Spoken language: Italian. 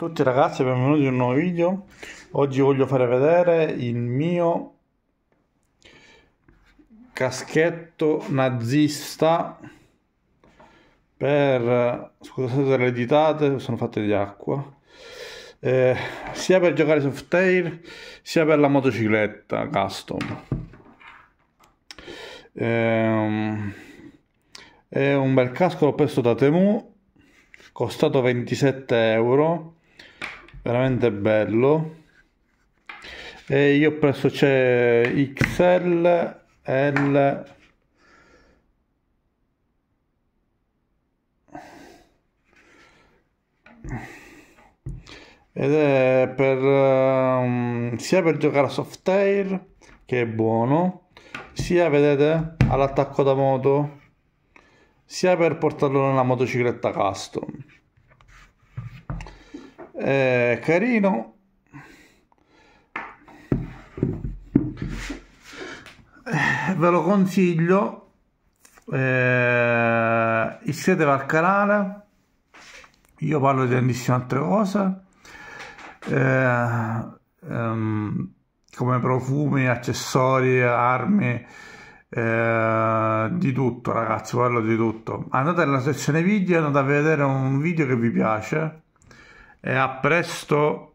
a tutti ragazzi benvenuti in un nuovo video oggi voglio fare vedere il mio caschetto nazista per scusate le ditate sono fatte di acqua eh, sia per giocare soft air sia per la motocicletta custom eh, è un bel casco l'ho preso da Temu costato 27 euro veramente bello e io ho preso c'è XL L ed è per um, sia per giocare a soft air che è buono sia vedete all'attacco da moto sia per portarlo nella motocicletta custom eh, carino eh, ve lo consiglio eh, iscrivetevi al canale io parlo di tantissime altre cose eh, ehm, come profumi accessori armi eh, di tutto ragazzi parlo di tutto andate nella sezione video andate a vedere un video che vi piace e a presto!